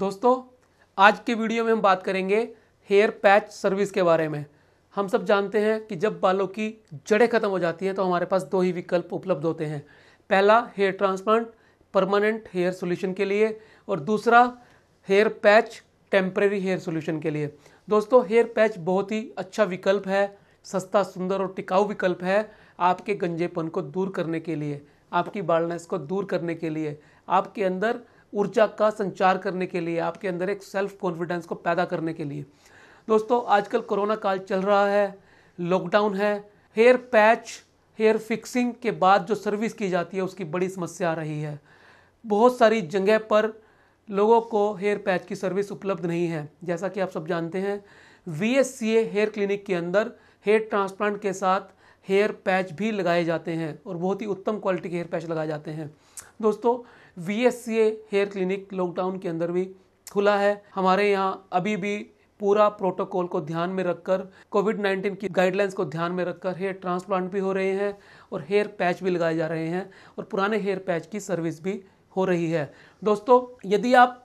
दोस्तों आज के वीडियो में हम बात करेंगे हेयर पैच सर्विस के बारे में हम सब जानते हैं कि जब बालों की जड़ें खत्म हो जाती हैं तो हमारे पास दो ही विकल्प उपलब्ध होते हैं पहला hair transplant permanent hair solution के लिए और दूसरा hair patch temporary hair solution के लिए दोस्तों हेयर पैच बहुत ही अच्छा विकल्प है सस्ता सुंदर और टिकाऊ विकल्प है आपके गंजेपन को दूर करने के लिए आपकी बालनेस को दूर करने के लिए आपके अंदर ऊर्जा का संचार करने के लिए आपके अंदर एक सेल्फ कॉन्फिडेंस को पैदा करने के लिए दोस्तों आजकल कोरोना काल चल रहा है लॉकडाउन है हेयर पैच हेयर फिक्सिंग के बाद जो सर्विस की जाती है उसकी बड़ी समस्या आ रही है बहुत सारी जगह पर लोगों को हेयर पैच की सर्विस उपलब्ध नहीं है जैसा कि आप सब जानते हैं V S C A hair clinic के अंदर हेयर ट्रांसप्लांट के साथ हेयर पैच भी लगाए जाते हैं और बहुत ही उत्तम क्वालिटी के हेयर पैच लगाए जाते हैं दोस्तों V S C A hair clinic lockdown के अंदर भी खुला है हमारे यहाँ अभी भी पूरा प्रोटोकॉल को ध्यान में रखकर कोविड 19 की गाइडलाइंस को ध्यान में रखकर हेयर ट्रांसप्लांट भी हो रहे हैं और हेयर पैच भी लगाए जा रहे हैं और पुराने हेयर पैच की सर्विस भी हो रही है दोस्तों यदि आप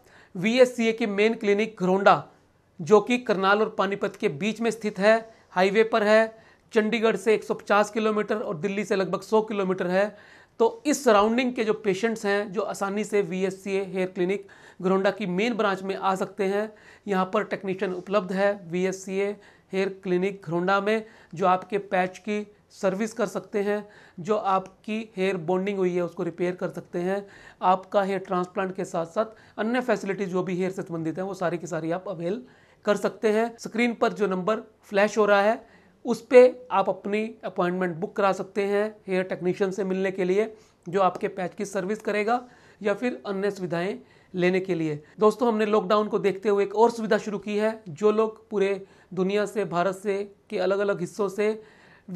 वी एस सी ए की मेन क्लिनिक घरोंडा जो कि करनाल और पानीपत के बीच में स्थित है हाईवे पर है चंडीगढ़ से 150 किलोमीटर और दिल्ली से लगभग 100 किलोमीटर है तो इस सराउंडिंग के जो पेशेंट्स हैं जो आसानी से V S C hair clinic Gharaunda की मेन ब्रांच में आ सकते हैं यहाँ पर टेक्नीशियन उपलब्ध है V S C hair clinic Gharaunda में जो आपके पैच की सर्विस कर सकते हैं जो आपकी हेयर बॉन्डिंग हुई है उसको रिपेयर कर सकते हैं आपका हेयर ट्रांसप्लांट के साथ साथ अन्य फैसिलिटीज़ जो भी हेयर से संबंधित हैं वो सारी की सारी आप अवेल कर सकते हैं स्क्रीन पर जो नंबर फ्लैश हो रहा है उस पर आप अपनी अपॉइंटमेंट बुक करा सकते हैं हेयर टेक्नीशियन से मिलने के लिए जो आपके पैच की सर्विस करेगा या फिर अन्य सुविधाएं लेने के लिए दोस्तों हमने लॉकडाउन को देखते हुए एक और सुविधा शुरू की है जो लोग पूरे दुनिया से भारत से के अलग अलग हिस्सों से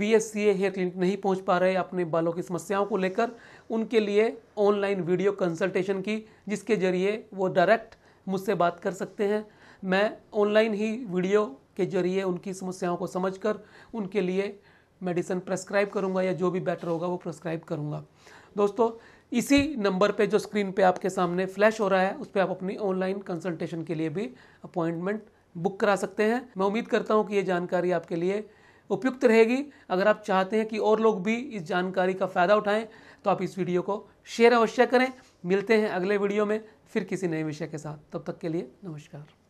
V S C A hair clinic नहीं पहुंच पा रहे अपने बालों की समस्याओं को लेकर उनके लिए ऑनलाइन वीडियो कंसल्टेशन की जिसके ज़रिए वो डायरेक्ट मुझसे बात कर सकते हैं मैं ऑनलाइन ही वीडियो के जरिए उनकी समस्याओं को समझकर उनके लिए मेडिसिन प्रेस्क्राइब करूँगा या जो भी बेटर होगा वो प्रेस्क्राइब करूँगा दोस्तों इसी नंबर पे जो स्क्रीन पे आपके सामने फ्लैश हो रहा है उस पर आप अपनी ऑनलाइन कंसल्टेशन के लिए भी अपॉइंटमेंट बुक करा सकते हैं मैं उम्मीद करता हूँ कि ये जानकारी आपके लिए उपयुक्त रहेगी अगर आप चाहते हैं कि और लोग भी इस जानकारी का फ़ायदा उठाएं तो आप इस वीडियो को शेयर अवश्य करें मिलते हैं अगले वीडियो में फिर किसी नए विषय के साथ तब तक के लिए नमस्कार